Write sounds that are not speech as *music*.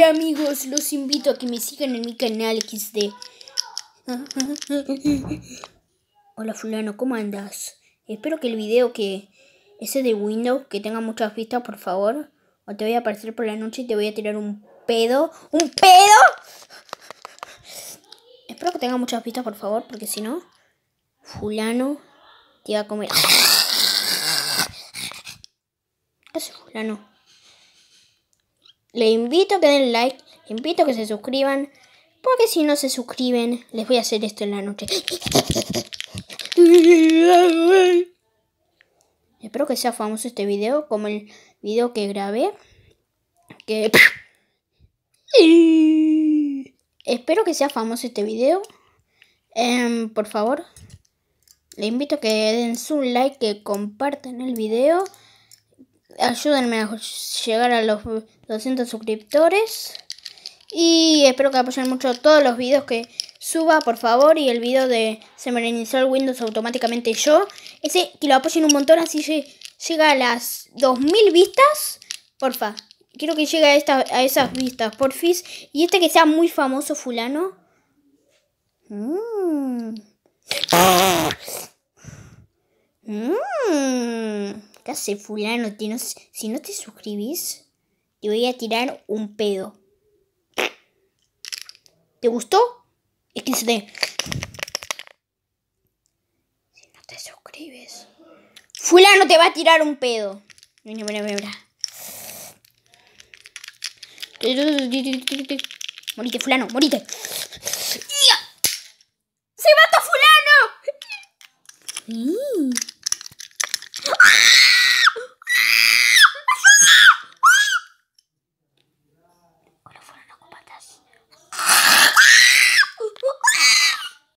Hola amigos, los invito a que me sigan en mi canal XD. Hola fulano, ¿cómo andas? Espero que el video que... Ese de Windows, que tenga muchas vistas, por favor. O te voy a aparecer por la noche y te voy a tirar un pedo. ¿Un pedo? Espero que tenga muchas vistas, por favor, porque si no... Fulano te va a comer. ¿Qué haces, fulano? Le invito a que den like, le invito a que se suscriban, porque si no se suscriben, les voy a hacer esto en la noche. *laughs* Espero que sea famoso este video, como el video que grabé. Que... *laughs* Espero que sea famoso este video. Em, por favor, le invito a que den su like, que compartan el video ayúdenme a llegar a los 200 suscriptores. Y espero que apoyen mucho todos los videos que suba, por favor. Y el video de se me reinició el Windows automáticamente yo. Ese, que lo apoyen un montón, así llega a las 2000 vistas. Porfa, quiero que llegue a, a esas vistas, porfis. Y este que sea muy famoso, fulano. Mm. *laughs* fulano? Si no te suscribís, te voy a tirar un pedo. ¿Te gustó? Es que se ve Si no te suscribes. Fulano te va a tirar un pedo. Morite, fulano, morite. ¡Se mata fulano! Sí.